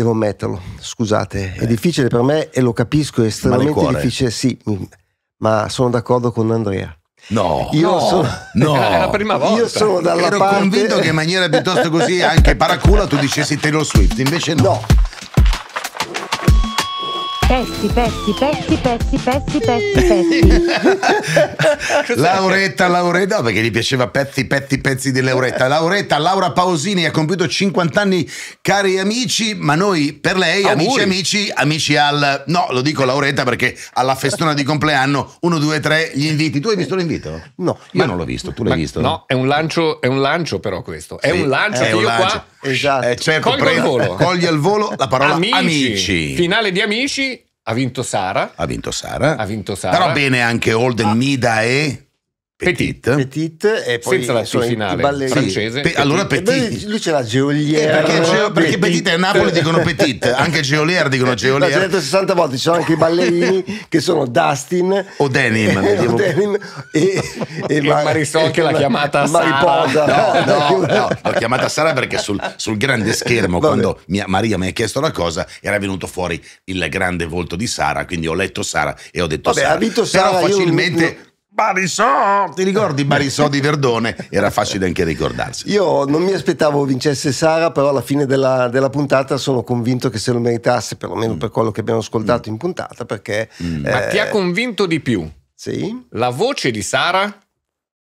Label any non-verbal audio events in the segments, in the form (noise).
Devo ammetterlo, scusate, Beh. è eh. difficile per me e lo capisco, è estremamente difficile, sì, ma sono d'accordo con Andrea. No, io no, sono, no. È (laughs) la prima volta. Io sono dalla Ero parte... convinto che in maniera piuttosto così anche paracula tu dicessi Taylor Swift, invece no. no. Pezzi, pezzi, pezzi, pezzi, pezzi, pezzi, pezzi. (laughs) Lauretta, Lauretta, perché gli piaceva pezzi, pezzi, pezzi di Lauretta. Lauretta, Laura Pausini ha compiuto 50 anni, cari amici, ma noi per lei, Auguri. amici, amici, amici al... No, lo dico Lauretta perché alla festona di compleanno, 1, 2, 3, gli inviti. Tu hai visto l'invito? No. Io ma, non l'ho visto, tu l'hai visto? No, È, un lancio, è un lancio però questo. Sì, è un lancio è un lancio. Qua... Eh, esatto. Eh, certo, Colgo pre- volo. Cogli al volo la parola amici. amici. Finale di amici ha vinto Sara. Ha vinto Sara. Ha vinto Sara. Però bene anche Olden ah. Mida e... Petit. Petit e poi senza la T finale ballerini. francese. Pe- allora Petit. Petit. Lui c'è la Geolier. Eh, perché, Geo- perché Petit è Napoli dicono Petit, (laughs) anche Geolier dicono Geolier. L'ho detto 60 volte, ci sono anche i ballerini (laughs) che sono Dustin o Denim, eh, (laughs) o Denim e, e, e Marisol che l'ha chiamata Mariposa. Sara. No, no, no, l'ho chiamata Sara perché sul, sul grande schermo Vabbè. quando mia, Maria mi ha chiesto la cosa era venuto fuori il grande volto di Sara, quindi ho letto Sara e ho detto Vabbè, Sara. Ha vinto Sara Però facilmente Barisò! Ti ricordi Barisò di Verdone? Era facile anche ricordarsi. Io non mi aspettavo vincesse Sara, però alla fine della, della puntata sono convinto che se lo meritasse, perlomeno mm. per quello che abbiamo ascoltato mm. in puntata, perché... Mm. Eh, Ma ti ha convinto di più? Sì. La voce di Sara,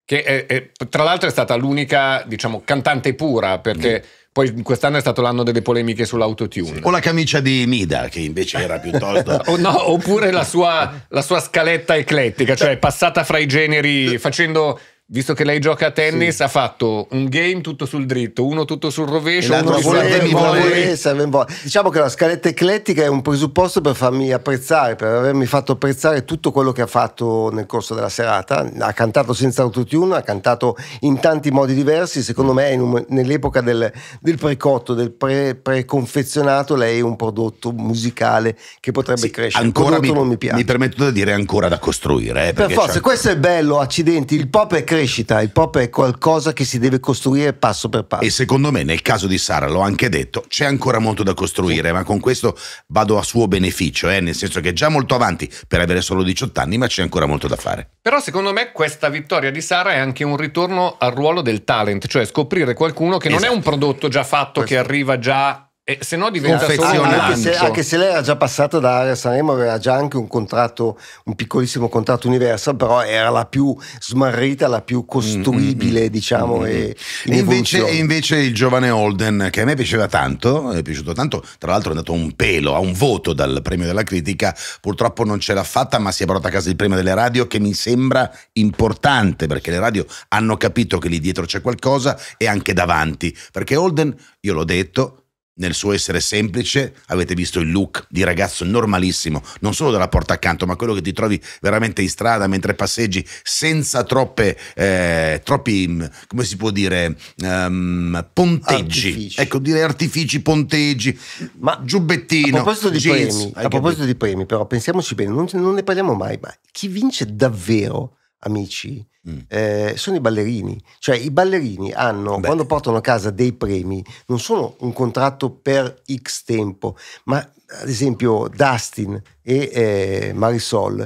che è, è, tra l'altro è stata l'unica, diciamo, cantante pura, perché mm. Poi quest'anno è stato l'anno delle polemiche sull'autotune. Sì. O la camicia di Mida, che invece era (laughs) piuttosto. o no, oppure la sua, la sua, scaletta eclettica, cioè, cioè passata fra i generi, facendo visto che lei gioca a tennis, sì. ha fatto un game tutto sul dritto, uno tutto sul rovescio, e uno sul Diciamo che la scaletta eclettica è un presupposto per farmi apprezzare, per avermi fatto apprezzare tutto quello che ha fatto nel corso della serata. Ha cantato senza autotune, ha cantato in tanti modi diversi. Secondo me, un, nell'epoca del, del, precotto, del pre, preconfezionato, lei è un prodotto musicale che potrebbe sì, crescere. Ancora mi, mi, piace. Mi permetto di dire ancora da costruire. Eh, per forza, questo è bello, accidenti. Il pop è cresciuto crescita, il pop è qualcosa che si deve costruire passo per passo. E secondo me nel caso di Sara, l'ho anche detto, c'è ancora molto da costruire, sì. ma con questo vado a suo beneficio, eh? nel senso che è già molto avanti per avere solo 18 anni, ma c'è ancora molto da fare. Però secondo me questa vittoria di Sara è anche un ritorno al ruolo del talent, cioè scoprire qualcuno che esatto. non è un prodotto già fatto, questo. che arriva già e se no diventa anche se, anche se lei era già passata da Area Sanremo, aveva già anche un contratto, un piccolissimo contratto universal, però era la più smarrita, la più costruibile, mm-hmm. diciamo. Mm-hmm. E, in invece, invece, il giovane Holden, che a me piaceva tanto, eh, è piaciuto tanto, tra l'altro è andato un pelo, a un voto dal premio della critica, purtroppo non ce l'ha fatta, ma si è portato a casa il premio delle radio, che mi sembra importante, perché le radio hanno capito che lì dietro c'è qualcosa e anche davanti, perché Holden, io l'ho detto, nel suo essere semplice, avete visto il look di ragazzo normalissimo, non solo dalla porta accanto, ma quello che ti trovi veramente in strada mentre passeggi senza troppe, eh, troppi, mm, come si può dire, um, ponteggi. Artifici. Ecco, direi artifici, ponteggi, ma giubbettino. A proposito di, jeans, premi, a proposito di premi, però, pensiamoci bene, non, non ne parliamo mai, ma chi vince davvero, amici, Mm. Eh, sono i ballerini, cioè i ballerini hanno, Beh. quando portano a casa dei premi, non sono un contratto per X tempo, ma ad esempio Dustin e eh, Marisol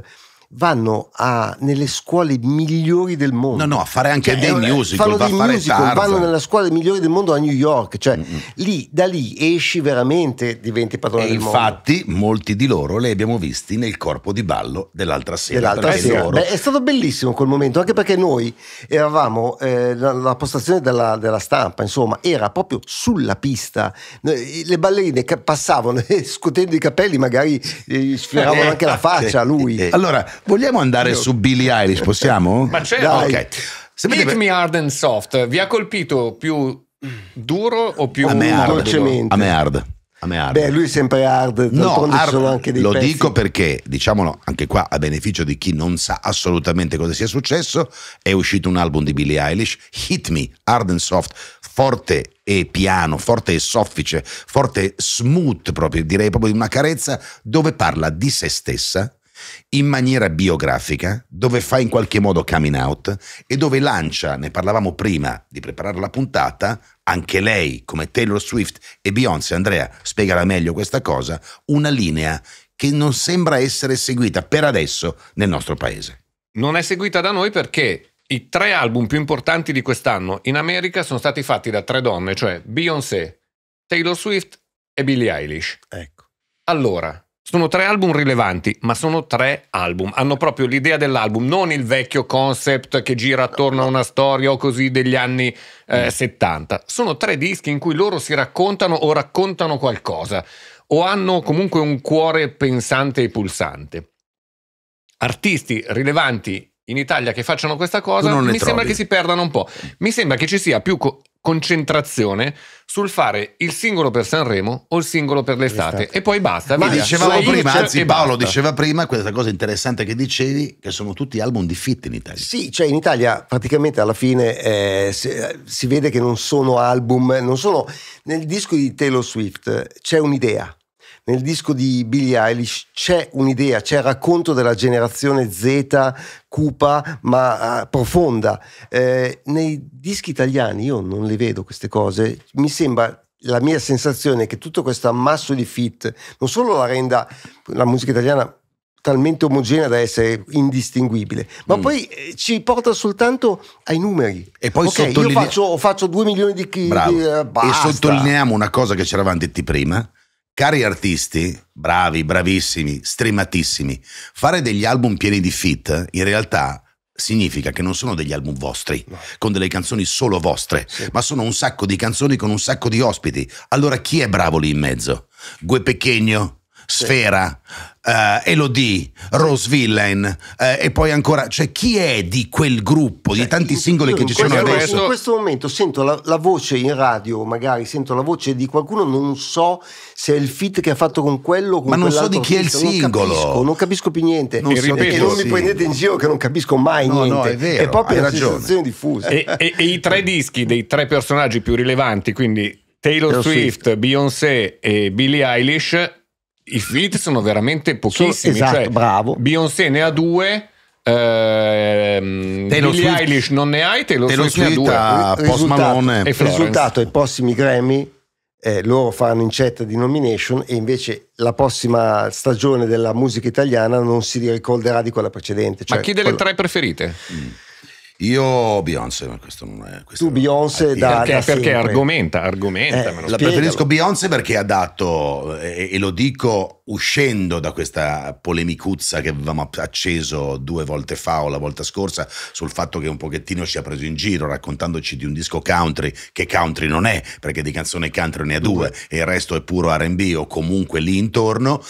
vanno a, nelle scuole migliori del mondo. No, no, a fare anche cioè, dei è, musical, fanno dei musical vanno nella scuola migliore del mondo a New York, cioè mm-hmm. lì, da lì esci veramente, diventi padrone e del infatti, mondo. Infatti, molti di loro li abbiamo visti nel corpo di ballo dell'altra sera. Dell'altra sera. Beh, è stato bellissimo quel momento, anche perché noi eravamo, eh, la, la, postazione della, della, stampa, insomma, era proprio sulla pista. Eh, le ballerine passavano e (laughs) scotendo i capelli magari gli eh, sfioravano eh, anche la faccia a lui. Eh, eh. allora, Vogliamo andare su Billie Eilish? Possiamo? Ma certo. Okay. Hit me hard and soft. Vi ha colpito più duro o più a me hard, dolcemente? A me hard. A me hard. Beh, lui è sempre hard. No, hard lo pezzi. dico perché, diciamolo anche qua, a beneficio di chi non sa assolutamente cosa sia successo, è uscito un album di Billie Eilish, Hit Me, Hard and Soft, forte e piano, forte e soffice, forte e smooth proprio, direi proprio di una carezza, dove parla di se stessa, in maniera biografica, dove fa in qualche modo coming out e dove lancia, ne parlavamo prima di preparare la puntata, anche lei, come Taylor Swift e Beyoncé, Andrea spiegala meglio questa cosa, una linea che non sembra essere seguita per adesso nel nostro paese. Non è seguita da noi perché i tre album più importanti di quest'anno in America sono stati fatti da tre donne, cioè Beyoncé, Taylor Swift e Billie Eilish. Ecco. Allora, sono tre album rilevanti, ma sono tre album. Hanno proprio l'idea dell'album, non il vecchio concept che gira attorno a una storia o così degli anni eh, 70. Mm. Sono tre dischi in cui loro si raccontano o raccontano qualcosa, o hanno comunque un cuore pensante e pulsante. Artisti rilevanti in Italia che facciano questa cosa, mi trovi. sembra che si perdano un po'. Mi sembra che ci sia più co- concentrazione sul fare il singolo per Sanremo o il singolo per l'estate e poi basta. Ma diceva prima, anzi Paolo basta. diceva prima questa cosa interessante che dicevi, che sono tutti album di fit in Italia. Sì, cioè in Italia praticamente alla fine eh, si, eh, si vede che non sono album, non sono... Nel disco di Taylor Swift c'è un'idea nel disco di Billie Eilish c'è un'idea, c'è il racconto della generazione Z, cupa ma eh, profonda. Eh, nei dischi italiani io non le vedo queste cose, mi sembra la mia sensazione è che tutto questo ammasso di fit non solo la renda la musica italiana talmente omogenea da essere indistinguibile, ma mm. poi eh, ci porta soltanto ai numeri. E poi okay, sottolinea... io faccio, faccio 2 milioni di... Bravo. eh, e sottolineiamo una cosa che c'eravamo detti prima, Cari artisti, bravi, bravissimi, strematissimi, fare degli album pieni di fit in realtà significa che non sono degli album vostri, no. con delle canzoni solo vostre, sì. ma sono un sacco di canzoni con un sacco di ospiti. Allora chi è bravo lì in mezzo? Gue Pechegno? Sfera, eh, Elodie, Rose Villain eh, e poi ancora, cioè chi è di quel gruppo, di cioè, tanti singoli che ci sono questo, adesso? In questo momento sento la, la, voce in radio, magari sento la voce di qualcuno, non so se è il fit che ha fatto con quello con Ma non so di chi è il singolo. Non capisco, non capisco più niente. Non, so ripeto, non mi prendete in giro che non capisco mai no, niente. No, è, vero, è proprio una ragione. sensazione diffusa. E, e, e i tre dischi dei tre personaggi più rilevanti, quindi Taylor, Taylor Swift, Swift, Beyoncé e Billie Eilish i feat sono veramente pochissimi. esatto, cioè, bravo. Beyoncé ne ha due. Ehm, Billie Swift. Eilish non ne hai, te lo Swift, Swift ne ha due. Post Malone e Florence. risultato ai prossimi Grammy eh, loro faranno incetta di nomination e invece la prossima stagione della musica italiana non si ricorderà di quella precedente. Cioè Ma chi delle quella... tre preferite? Mm. Io Beyoncé, ma questo non è. Questo tu Beyoncé è, da, perché, da perché argomenta, argomenta. Eh, la preferisco Beyoncé perché ha dato, e, e, lo dico uscendo da questa polemicuzza che avevamo acceso due volte fa o la volta scorsa sul fatto che un pochettino ci ha preso in giro raccontandoci di un disco country che country non è, perché di canzone country ne ha due e il resto è puro RB o comunque lì intorno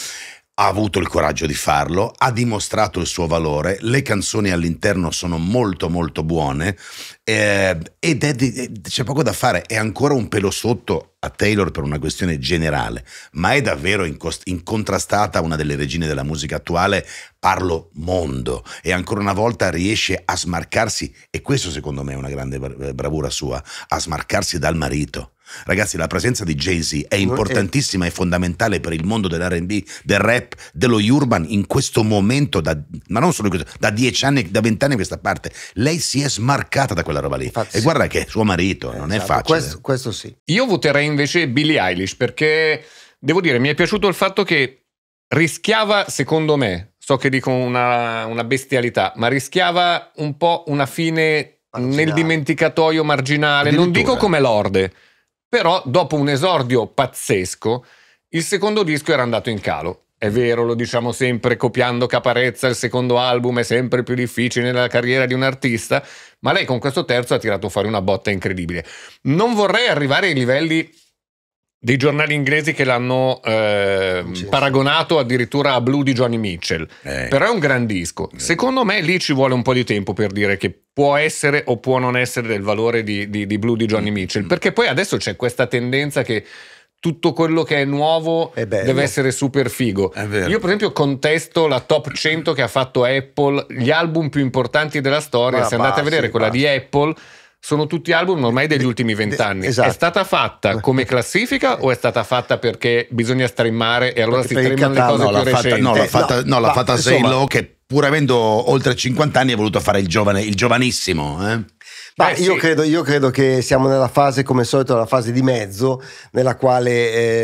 ha avuto il coraggio di farlo, ha dimostrato il suo valore, le canzoni all'interno sono molto molto buone eh, ed è di, eh, c'è poco da fare, è ancora un pelo sotto a Taylor per una questione generale, ma è davvero incontrastata una delle regine della musica attuale, parlo mondo, e ancora una volta riesce a smarcarsi, e questo secondo me è una grande eh, bravura sua, a smarcarsi dal marito Ragazzi, la presenza di Jay-Z è eh. importantissima e fondamentale per il mondo dell'RB, del rap, dello urban in questo momento, da, ma non solo in questo, da dieci anni, da vent'anni a questa parte. Lei si è smarcata da quella roba lì. Infatti, e sì. guarda che è suo marito, eh, non esatto. è facile. Questo, questo sì. Io voterei invece Billie Eilish perché, devo dire, mi è piaciuto il fatto che rischiava, secondo me, so che dico una, una bestialità, ma rischiava un po' una fine marginale. nel dimenticatoio marginale. Non dico come Lorde però dopo un esordio pazzesco, il secondo disco era andato in calo. È vero, lo diciamo sempre, copiando Caparezza, il secondo album è sempre più difficile nella carriera di un artista, ma lei con questo terzo ha tirato fuori una botta incredibile. Non vorrei arrivare ai livelli dei giornali inglesi che l'hanno eh, paragonato addirittura a Blue di Johnny Mitchell. Eh. Però è un gran disco. Eh. Secondo me lì ci vuole un po' di tempo per dire che può essere o può non essere del valore di, di, di Blue di Johnny mm. Mitchell. Mm. Perché poi adesso c'è questa tendenza che tutto quello che è nuovo è deve essere super figo. Io per esempio contesto la top 100 che ha fatto Apple, gli album più importanti della storia, Ma se andate passi, a vedere quella passi. di Apple sono tutti album ormai degli ultimi vent'anni. Esatto. È stata fatta come classifica o è stata fatta perché bisogna streamare e allora perché si streamano le cose no, più recenti? Eh, fatta, no, l'ha fatta, no, l'ha fatta Zaylo che pur avendo oltre 50 anni ha voluto fare il, giovane, il giovanissimo. Eh? Beh, io, credo, io, credo, che siamo nella fase, come al solito, la fase di mezzo, nella quale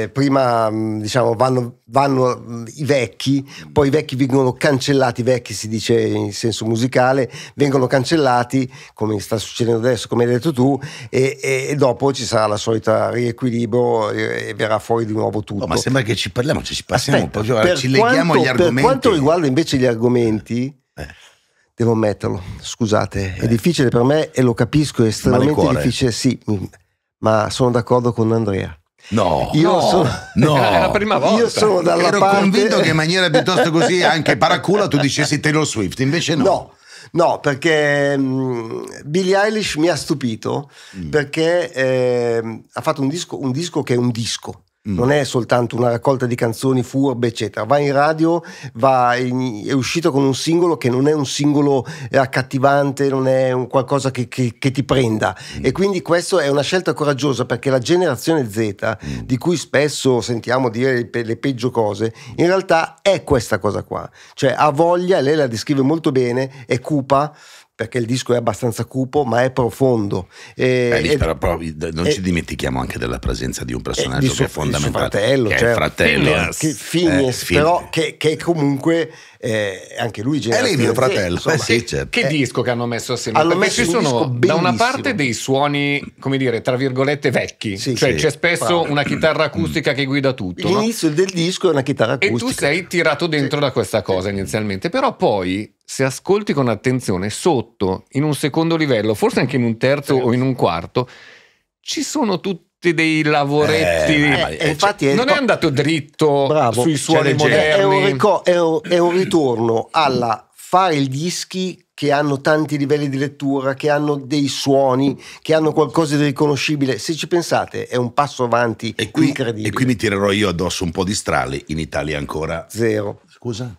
eh, prima mm, diciamo, vanno, vanno, mm, i vecchi, poi i vecchi vengono cancellati, i vecchi si dice in senso musicale, vengono cancellati, come sta succedendo adesso, come hai detto tu, e, e, e dopo ci sarà la solita riequilibrio e, e verrà fuori di nuovo tutto. No, ma sembra che ci parliamo, cioè ci passiamo Aspetta, un po', cioè, ci leghiamo quanto, agli argomenti. Per quanto riguarda invece gli argomenti... Eh. Devo ammetterlo, scusate, eh. è difficile per me e lo capisco, è estremamente difficile, sì, ma sono d'accordo con Andrea. No, io no, sono, (laughs) no. è la prima volta. Io sono dalla Ero parte... convinto che in maniera piuttosto così anche paracula tu dicessi Taylor Swift, invece no. No, no perché um, Billie Eilish mi ha stupito mm. perché eh, ha fatto un disco, un disco che è un disco Mm. Non è soltanto una raccolta di canzoni furbe, eccetera. Va in radio, va in, è uscito con un singolo che non è un singolo accattivante, non è un qualcosa che, che, che ti prenda. Mm. E quindi questa è una scelta coraggiosa perché la generazione Z, mm. di cui spesso sentiamo dire le, le peggio cose, in realtà è questa cosa qua. Cioè ha voglia, lei la descrive molto bene, è cupa perché il disco è abbastanza cupo ma è profondo. E, Beh, lì, ed, però, però, non e, ci dimentichiamo anche della presenza di un personaggio suo, che è fondamentale, fratello, che cioè, è fratello, Phineas, eh, che, Phineas, eh, però che, che comunque eh, anche lui È lì mio fratello. Eh che, insomma, sì, certo. che eh. disco che hanno messo assieme? Hanno Perché messo ci sono da una parte dei suoni, come dire, tra virgolette vecchi, sì, cioè sì, c'è spesso fa. una chitarra acustica che guida tutto. L'inizio no? del disco è una chitarra acustica. E tu sei tirato dentro da questa cosa inizialmente, però poi se ascolti con attenzione sotto, in un secondo livello, forse anche in un terzo o in un quarto, ci sono tutti fatti dei lavoretti. Eh, eh, infatti cioè, è non è andato dritto bravo, sui cioè, suoni moderni. È un, ricor- è, un, è un ritorno alla fare i dischi che hanno tanti livelli di lettura, che hanno dei suoni, che hanno qualcosa di riconoscibile. Se ci pensate, è un passo avanti e qui, incredibile. E qui mi tirerò io addosso un po' di strali. In Italia ancora zero. Scusa?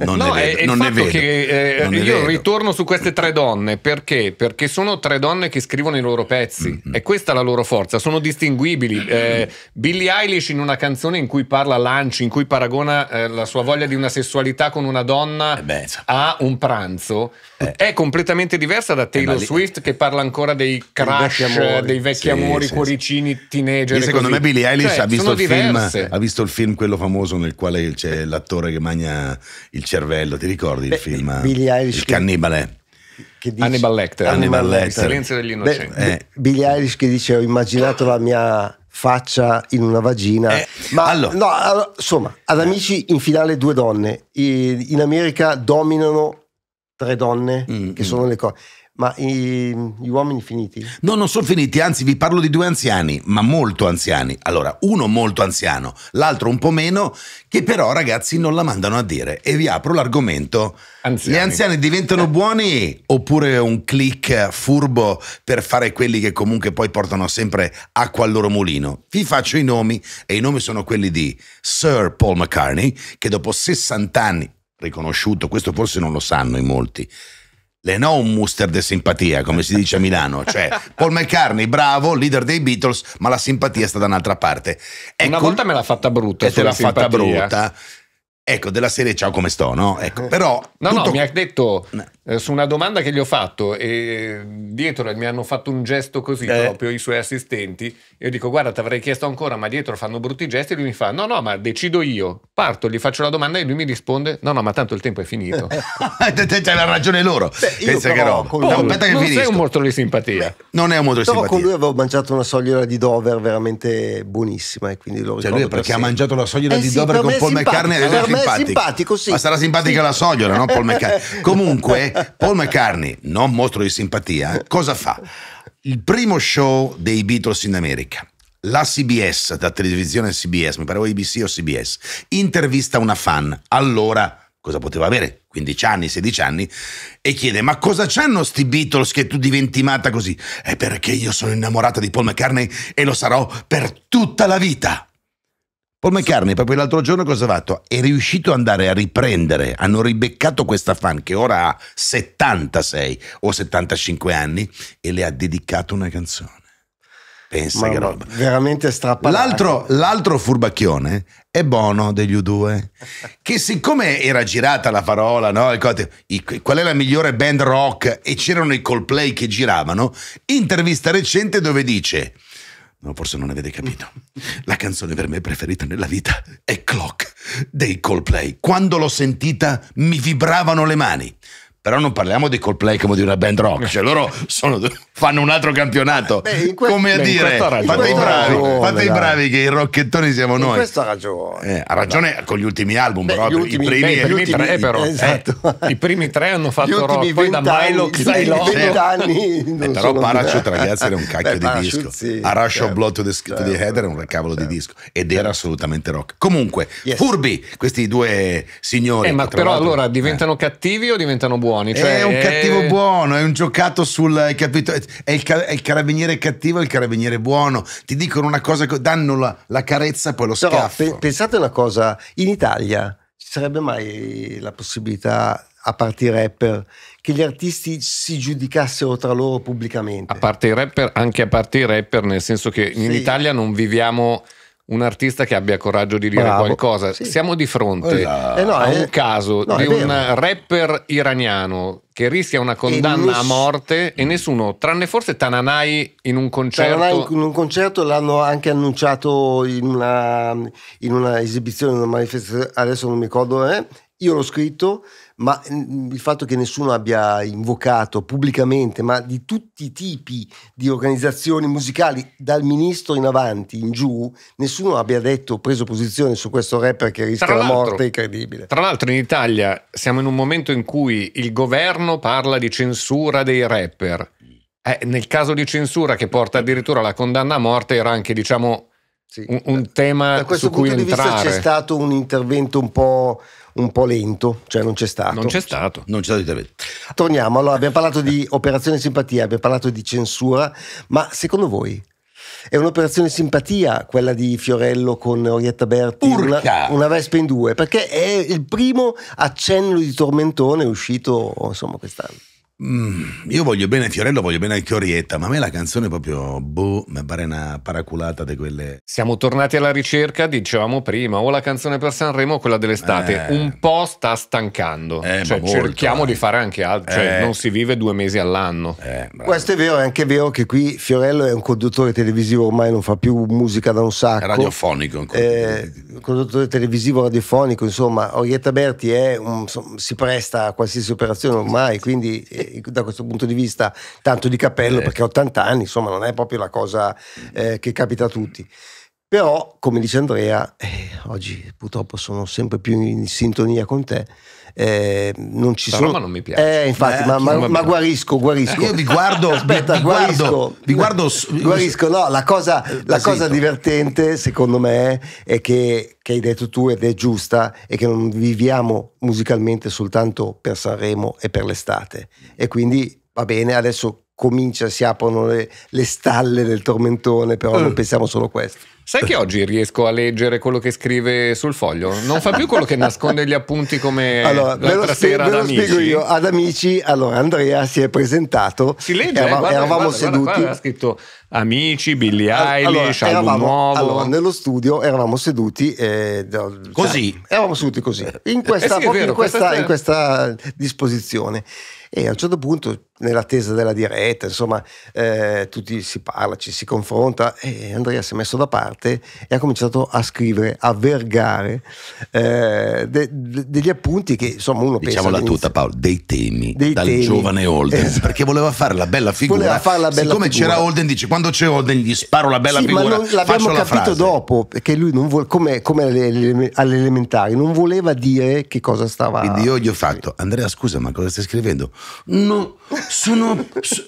Non no, ne vedo, è, non ne vedo. Che, eh, non io vedo. ritorno su queste tre donne perché? Perché sono tre donne che scrivono i loro pezzi mm-hmm. e mm. questa è la loro forza, sono distinguibili. Eh, Billie Eilish in una canzone in cui parla lunch, in cui paragona eh, la sua voglia di una sessualità con una donna eh a un pranzo, eh. è completamente diversa da eh, Taylor lì... Swift che parla ancora dei crash, dei vecchi sì, amori, sì, cuoricini, sì. teenager. Io secondo così. me Billie Eilish cioè, ha, visto film, ha visto il film quello famoso nel quale c'è l'attore che mangia il cervello, ti ricordi Beh, il film? Billie Eilish il cannibale. Che dice, Hannibal Lecter. Hannibal Lecter. Il silenzio degli innocenti. Beh, eh. Billie Eilish che dice ho immaginato la mia faccia in una vagina. Eh, ma allora. no, allora, insomma, ad eh. amici in finale due donne. In America dominano tre donne mm, che mm. sono le cose. Ma i, gli uomini finiti? No, non sono finiti, anzi vi parlo di due anziani, ma molto anziani. Allora, uno molto anziano, l'altro un po' meno, che però ragazzi non la mandano a dire. E vi apro l'argomento. Anziani. Gli anziani diventano eh. buoni oppure un click furbo per fare quelli che comunque poi portano sempre acqua al loro mulino? Vi faccio i nomi e i nomi sono quelli di Sir Paul McCartney, che dopo 60 anni, riconosciuto, questo forse non lo sanno in molti, le no un muster de simpatia, come si dice a Milano. Cioè, (laughs) Paul McCartney, bravo, leader dei Beatles, ma la simpatia sta da un'altra parte. Ecco, Una volta me l'ha fatta brutta. E te l'ha simpatia. fatta brutta. Ecco, della serie ciao come sto, no? Ecco, però... No, tutto... no, mi ha detto eh. eh, su una domanda che gli ho fatto e dietro mi hanno fatto un gesto così eh. proprio i suoi assistenti. Io dico, guarda, ti avrei chiesto ancora, ma dietro fanno brutti gesti. E lui mi fa, no, no, ma decido io. Parto, gli faccio la domanda e lui mi risponde, no, no, ma tanto il tempo è finito. (laughs) C'hai la ragione loro. Beh, Pensa che roba. Lui, Paolo, che non finisco. sei un morto di simpatia. Beh, non è un morto di simpatia. con lui avevo mangiato una soglia di Dover veramente buonissima e quindi lo ricordo. Cioè lui perché ha mangiato la soglia eh di sì, Dover con Paul McCartney e per me simpatico. simpatico sì. Ma sarà simpatica sì. la sogliora, no? Paul McCartney. (laughs) Comunque, Paul McCartney, non mostro di simpatia, cosa fa? Il primo show dei Beatles in America la CBS, da televisione CBS, mi pare o ABC o CBS, intervista una fan, allora cosa poteva avere? 15 anni, 16 anni, e chiede ma cosa c'hanno sti Beatles che tu diventi matta così? È perché io sono innamorata di Paul McCartney e lo sarò per tutta la vita. Paul McCartney proprio l'altro giorno cosa ha fatto? È riuscito ad andare a riprendere, hanno ribeccato questa fan che ora ha 76 o 75 anni e le ha dedicato una canzone. Pensa Mamma, che roba. Veramente strappata. L'altro, l'altro, furbacchione è Bono degli U2, (laughs) che siccome era girata la parola, no? qual è la migliore band rock e c'erano i Coldplay che giravano, intervista recente dove dice No, forse non avete capito. La canzone per me preferita nella vita è Clock dei Coldplay. Quando l'ho sentita mi vibravano le mani. Però non parliamo di Coldplay come di una band rock, cioè loro sono, fanno un altro campionato. Eh, beh, que- come a beh, dire, questo fate, i bravi, Ragione, fate i bravi che i rocchettoni siamo In noi. questo eh, ha ragione. Eh, ragione con gli ultimi album, Beh, però gli ultimi- i primi... beh, i primi tre però. Esatto. Eh, I primi tre hanno fatto rock, poi da vent'anni- Milo sì, Xylon. Eh, però Parachute ragazzi era un cacchio Beh, di disco a Rush of Blood to the, to the Head era un certo, cavolo di certo. disco ed era assolutamente rock comunque Yes. furbi questi due signori Eh, ma però allora eh. diventano cattivi o diventano buoni buoni. Cioè, è un eh, cattivo buono, è un giocato sul. Hai capito? È il, è il, carabiniere cattivo e il carabiniere buono. Ti dicono una cosa, danno la, la carezza e poi lo scaffo. pe- pensate una cosa: in Italia ci sarebbe mai la possibilità a parte i rapper, che gli artisti si giudicassero tra loro pubblicamente. A parte i rapper, anche a parte i rapper, nel senso che in sì. Italia non viviamo un artista che abbia coraggio di dire Bravo, qualcosa. Sì. Siamo di fronte eh, eh no, a eh, un eh, caso no, di un rapper iraniano che rischia una condanna a morte e nessuno, tranne forse Tananai in un concerto. Tananai in un concerto l'hanno anche annunciato in una, in una esibizione, in una manifestazione, adesso non mi ricordo, eh, io l'ho scritto, ma mm, il fatto che nessuno abbia invocato pubblicamente, ma di tutti i tipi di organizzazioni musicali, dal ministro in avanti, in giù, nessuno abbia detto, preso posizione su questo rapper che rischia la morte è incredibile. Tra l'altro in Italia siamo in un momento in cui il governo parla di censura dei rapper. Eh, nel caso di censura che porta addirittura alla condanna a morte era anche, diciamo, sì. Un, un, tema da questo punto di entrare. vista c'è stato un intervento un po', un po', lento, cioè non c'è stato. Non c'è stato. Non c'è stato intervento. Torniamo, allora abbiamo parlato di operazione simpatia, abbiamo parlato di censura, ma secondo voi è un'operazione simpatia quella di Fiorello con Orietta Berti, una, una Vespa in due, perché è il primo accenno di tormentone uscito insomma quest'anno. Mm, io voglio bene Fiorello, voglio bene anche Orietta, ma a me la canzone è proprio boh, mi pare una paraculata di quelle. Siamo tornati alla ricerca, dicevamo prima, o la canzone per Sanremo o quella dell'estate. Eh, un po' sta stancando. Eh, cioè, molto, cerchiamo eh. di fare anche altro, cioè eh. non si vive due mesi all'anno. Eh, Questo è vero, è anche vero che qui Fiorello è un conduttore televisivo, ormai non fa più musica da un sacco. radiofonico Un eh, conduttore televisivo radiofonico, insomma, Orietta Berti un, so, si presta a qualsiasi operazione ormai, quindi da questo punto di vista tanto di cappello eh. perché 80 anni, insomma, non è proprio la cosa eh, che capita a tutti. Però, come dice Andrea, eh, oggi purtroppo sono sempre più in sintonia con te, eh, non ci sono. Ma non mi piace. Eh, infatti, eh, ma, ma, ma, guarisco, guarisco. Io vi guardo, aspetta, vi, guarisco. Guardo, vi guardo, guarisco. No, la cosa, la eh, cosa divertente, secondo me, è che, che, hai detto tu ed è giusta, è che non viviamo musicalmente soltanto per Sanremo e per l'estate. E quindi va bene, adesso comincia, si aprono le, le stalle del tormentone, però mm. non pensiamo solo a questo. Sai che oggi riesco a leggere quello che scrive sul foglio? Non fa più quello che nasconde gli appunti come allora, l'altra lo sera ad Amici. spiego io, ad Amici, allora Andrea si è presentato. Si legge, eh, eravamo, guarda, eravamo guarda, seduti. Guarda, guarda, scritto Amici, Billy Eilish, allora, eravamo, nuovo. Allora, nello studio eravamo seduti e, eh, Così? Cioè, eravamo seduti così, in questa, eh sì, vero, in questa, questa, in questa disposizione. E a un certo punto, nell'attesa della diretta, insomma, eh, tutti si parla, ci si confronta e Andrea si è messo da parte e ha cominciato a scrivere, a vergare eh, de, de, degli appunti che insomma uno Diciamola pensa... Diciamola tutta Paolo, dei temi, dei dal temi. giovane Holden, esatto. perché voleva fare la bella figura. Voleva fare la bella Siccome figura. c'era Holden dice, quando c'è Holden gli sparo la bella sì, figura, ma non, l'abbiamo capito frase. dopo, perché lui non vuole, come, come alle, alle elementari, non voleva dire che cosa stava... Quindi io gli ho fatto, Andrea scusa ma cosa stai scrivendo? no, sono,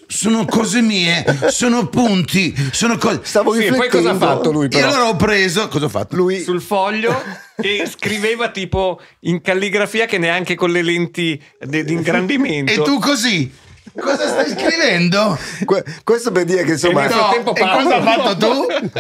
sono, cose mie, sono punti, sono cose... Stavo sì, poi cosa ha fatto lui però? E allora ho preso, cosa ho fatto? Lui... Sul foglio e (laughs) scriveva tipo in calligrafia che neanche con le lenti di ingrandimento. E tu così? Cosa stai scrivendo? Que- questo per dire che insomma. No, e cosa hai fatto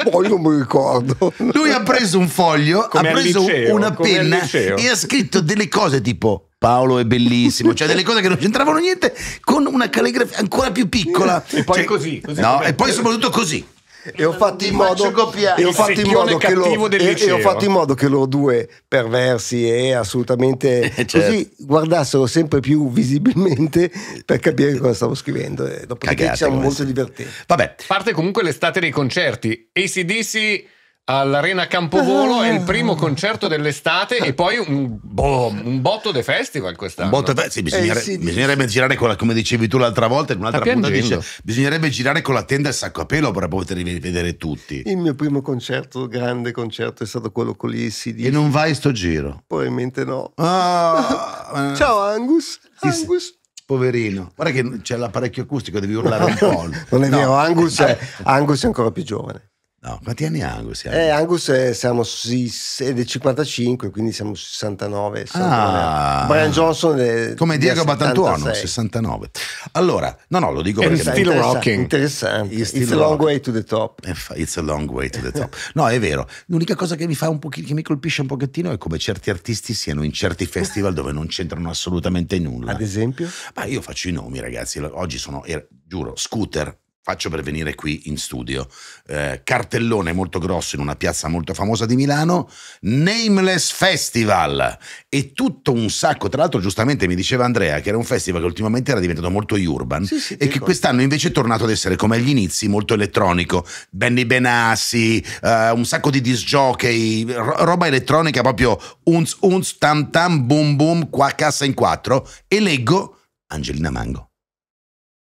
tu? (laughs) Poi non mi ricordo. Lui ha preso un foglio, Come ha preso liceo, una penna e ha scritto delle cose tipo Paolo è bellissimo, cioè delle cose che non c'entravano niente con una calligrafia ancora più piccola. E poi cioè, così, così no, e poi soprattutto così. E ho fatto in modo, ho fatto in modo che lo, e, e ho fatto in modo che loro due perversi e assolutamente (laughs) eh, certo. così guardassero sempre più visibilmente per capire cosa stavo scrivendo. E dopodiché Cagate, siamo molto divertenti. Vabbè. Parte comunque l'estate dei concerti. ACDC all'Arena Campovolo è il ah. primo concerto dell'estate e poi un, boh, un botto de festival quest'anno. Un botto de sì, bisognere, eh, sì, bisognerebbe girare la, come dicevi tu l'altra volta in un'altra puntata dice, bisognerebbe girare con la tenda e il sacco a pelo per poterli vedere tutti. Il mio primo concerto, grande concerto è stato quello con gli CD. E non vai sto giro? Probabilmente no. Ah, (laughs) eh. Ciao Angus. Angus poverino. Guarda che c'è l'apparecchio acustico, devi urlare (laughs) un po'. non è no. vero, Angus è, eh. Angus è ancora più giovane. No, quanti anni ha Angus? Eh, Angus è, eh, siamo, è del 55, quindi siamo 69. 69. Ah, Brian Johnson è, eh, come Diego Batantuono, 69. Allora, no, no, lo dico And perché still rocking. Interessante. It's, it's a long rock. way to the top. Eh, it's a long way to the top. (laughs) No, è vero. L'unica cosa che mi fa un pochino che mi colpisce un pochettino è come certi artisti siano in certi festival dove non c'entrano assolutamente nulla. Ad esempio? Ma io faccio i nomi, ragazzi. Oggi sono er, giuro, Scooter faccio per venire qui in studio. Eh, cartellone molto grosso in una piazza molto famosa di Milano, Nameless Festival e tutto un sacco, tra l'altro giustamente mi diceva Andrea che era un festival che ultimamente era diventato molto urban sì, sì, e che quest'anno invece è tornato ad essere come agli inizi molto elettronico, Benny Benassi, eh, un sacco di disjockey, roba elettronica proprio unz unz tam tam boom boom qua cassa in quattro e leggo Angelina Mango,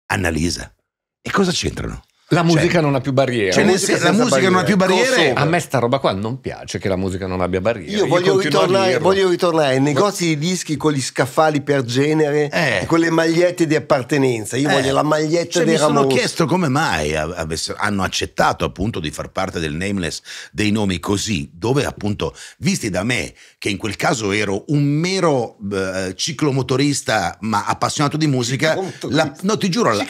Annalisa e cosa c'entrano? La cioè, musica cioè, non ha più barriere. Cioè, la musica, la musica non ha più barriere. A me sta roba qua non piace che la musica non abbia barriere. Io, voglio, ritornare, voglio ritornare ai negozi di dischi con gli scaffali per genere, eh. con le magliette di appartenenza. Io eh. voglio la maglietta cioè, dei Ramos. Mi sono chiesto come mai avessero, hanno accettato appunto di far parte del nameless dei nomi così, dove appunto, visti da me, che in quel caso ero un mero eh, ciclomotorista ma appassionato di musica, la, no ti giuro, la,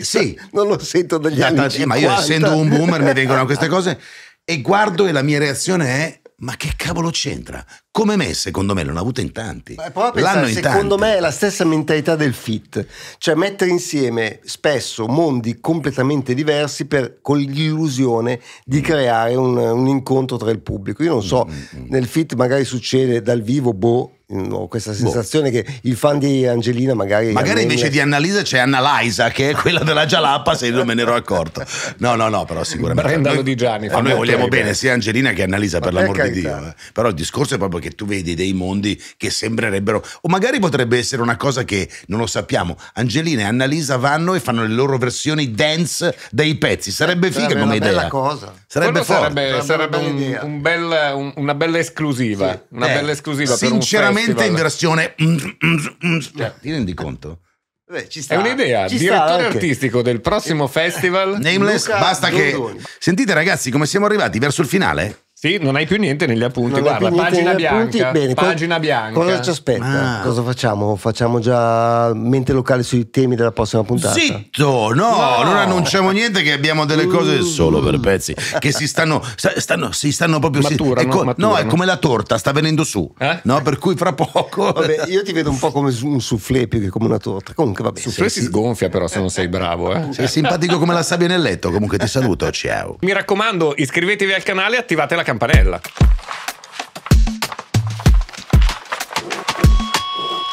sì, non lo sento dagli altri da tanti, ma io essendo un boomer mi vengono (laughs) queste cose e guardo e la mia reazione è ma che cavolo c'entra? Come me, secondo me, l'hanno avuta in tanti. L'hanno in secondo tanti. me è la stessa mentalità del fit, cioè mettere insieme spesso mondi completamente diversi per, con l'illusione di mm. creare un, un, incontro tra il pubblico. Io non so, mm -hmm. nel fit magari succede dal vivo, boh, ho questa boh. sensazione boh. che il fan di Angelina magari... Magari Angelina... invece di Annalisa c'è Annalisa, che è quella della Gialappa, se non me ne ero accorto. No, no, no, però sicuramente... Prendalo di Gianni. Ma noi vogliamo bene sia Angelina che Annalisa, Ma per l'amor carità. di Dio. Eh. Però il discorso è proprio che tu vedi dei mondi che sembrerebbero... O magari potrebbe essere una cosa che non lo sappiamo. Angelina e Annalisa vanno e fanno le loro versioni dance dei pezzi. Sarebbe eh, figa sarebbe come idea. Sarebbe una bella cosa. Sarebbe forte. Sarebbe, sarebbe, sarebbe un, un bel, un, una bella esclusiva. Sì. Una eh, bella esclusiva per un festival veramente in versione. Mm, mm, mm, cioè, ti rendi conto? Beh, ci sta. È un'idea, ci direttore sta, artistico del prossimo eh, festival. Nameless, Luca basta Zuzuri. che... Sentite ragazzi come siamo arrivati verso il finale? Sì, non hai più niente negli appunti. Non Guarda, pagina bianca, appunti, bene, pagina bianca. Cosa ci aspetta? Ah. Cosa facciamo? Facciamo già mente locale sui temi della prossima puntata? Zitto! No, no. non annunciamo niente che abbiamo delle mm. cose solo per pezzi che si stanno, stanno, si stanno proprio... Maturano, si, è No, è come la torta, sta venendo su. Eh? No, per cui fra poco... (laughs) Vabbè, io ti vedo un po' come un soufflé più che come una torta. Comunque va bene. Soufflé si sgonfia però se non sei bravo. Eh. Sei simpatico come la sabbia nel letto, comunque ti saluto, ciao. Mi raccomando, iscrivetevi al canale e attivate la campanella.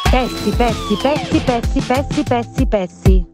Pezzi, pezzi, pezzi, pezzi, pezzi, pezzi, pezzi.